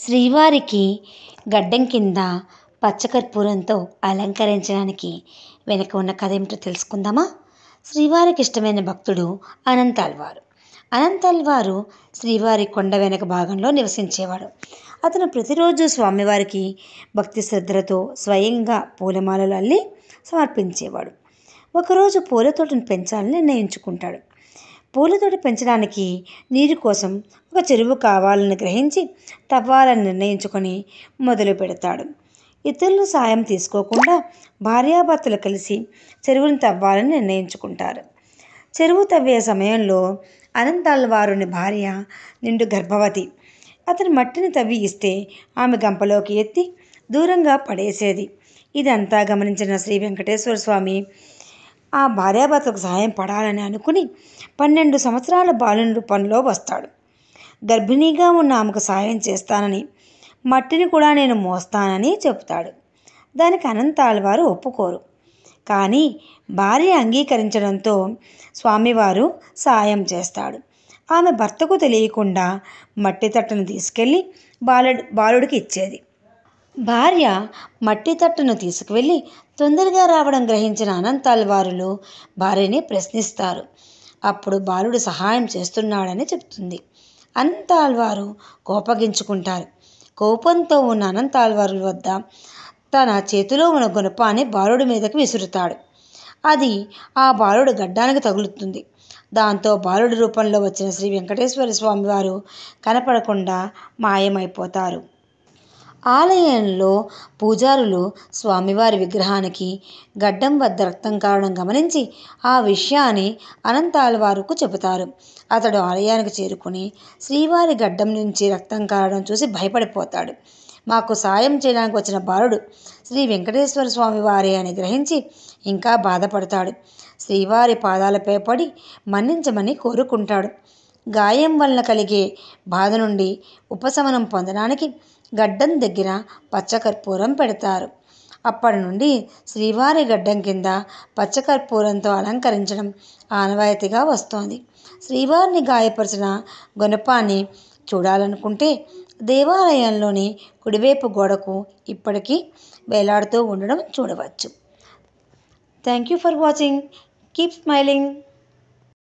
శ్రీవారికి గడ్డం కింద పచ్చకర్పూరంతో అలంకరించడానికి వెనక ఉన్న కథ ఏమిటో తెలుసుకుందామా శ్రీవారికి ఇష్టమైన భక్తుడు అనంతాల్ వారు శ్రీవారి కొండ వెనక భాగంలో నివసించేవాడు అతను ప్రతిరోజు స్వామివారికి భక్తి శ్రద్ధలతో స్వయంగా పూలమాలలు అల్లి సమర్పించేవాడు ఒకరోజు పూల తోటను పెంచాలని నిర్ణయించుకుంటాడు పూలతోట పెంచడానికి నీరు కోసం ఒక చెరువు కావాలని గ్రహించి తవ్వాలని నిర్ణయించుకొని మొదలు పెడతాడు ఇతరుల సాయం తీసుకోకుండా భార్యాభర్తలు కలిసి చెరువును తవ్వాలని నిర్ణయించుకుంటారు చెరువు తవ్వే సమయంలో అనంతాల వారుని భార్య నిండు గర్భవతి అతను మట్టిని తవ్వి ఇస్తే ఆమె గంపలోకి ఎత్తి దూరంగా పడేసేది ఇదంతా గమనించిన శ్రీ వెంకటేశ్వర స్వామి ఆ భార్యాభర్తకు సహాయం పడాలని అనుకుని పన్నెండు సంవత్సరాల బాలునుడు పనిలో వస్తాడు గర్భిణీగా ఉన్న ఆమెకు సహాయం చేస్తానని మట్టిని కూడా నేను మోస్తానని చెబుతాడు దానికి అనంతాల వారు ఒప్పుకోరు కానీ భార్య అంగీకరించడంతో స్వామివారు సాయం చేస్తాడు ఆమె భర్తకు తెలియకుండా మట్టి తట్టను తీసుకెళ్ళి బాలుడు బాలుడికి ఇచ్చేది భార్య మట్టి తట్టును తీసుకువెళ్ళి తొందరగా రావడం గ్రహించిన అనంతాల్ వారులు భార్యని ప్రశ్నిస్తారు అప్పుడు బాలుడు సహాయం చేస్తున్నాడని చెప్తుంది అనంతాల్ వారు కోపగించుకుంటారు కోపంతో ఉన్న అనంతాల్ వారు వద్ద తన చేతిలో ఉన్న గుణపాన్ని బాలుడి మీదకు విసురుతాడు అది ఆ బాలుడు గడ్డానికి తగులుతుంది దాంతో బాలుడి రూపంలో వచ్చిన శ్రీ వెంకటేశ్వర స్వామివారు కనపడకుండా మాయమైపోతారు ఆలయంలో పూజారులు స్వామివారి విగ్రహానికి గడ్డం వద్ద రక్తం కారడం గమనించి ఆ విషయాన్ని అనంతాలవారుకు చెబుతారు అతడు ఆలయానికి చేరుకుని శ్రీవారి గడ్డం నుంచి రక్తం కారడం చూసి భయపడిపోతాడు మాకు సాయం చేయడానికి వచ్చిన బాలుడు శ్రీ వెంకటేశ్వర స్వామి వారే అని గ్రహించి ఇంకా బాధపడతాడు శ్రీవారి పాదాలపై పడి మన్నించమని కోరుకుంటాడు గాయం వలన కలిగే బాధ నుండి ఉపశమనం పొందడానికి గడ్డం దగ్గర పచ్చకర్పూరం పెడతారు అప్పటి నుండి శ్రీవారి గడ్డం కింద పచ్చకర్పూరంతో అలంకరించడం ఆనవాయితీగా వస్తోంది శ్రీవారిని గాయపరిచిన గుణపాన్ని చూడాలనుకుంటే దేవాలయంలోని కుడివైపు గోడకు ఇప్పటికీ వేలాడుతూ ఉండడం చూడవచ్చు thank you for watching keep smiling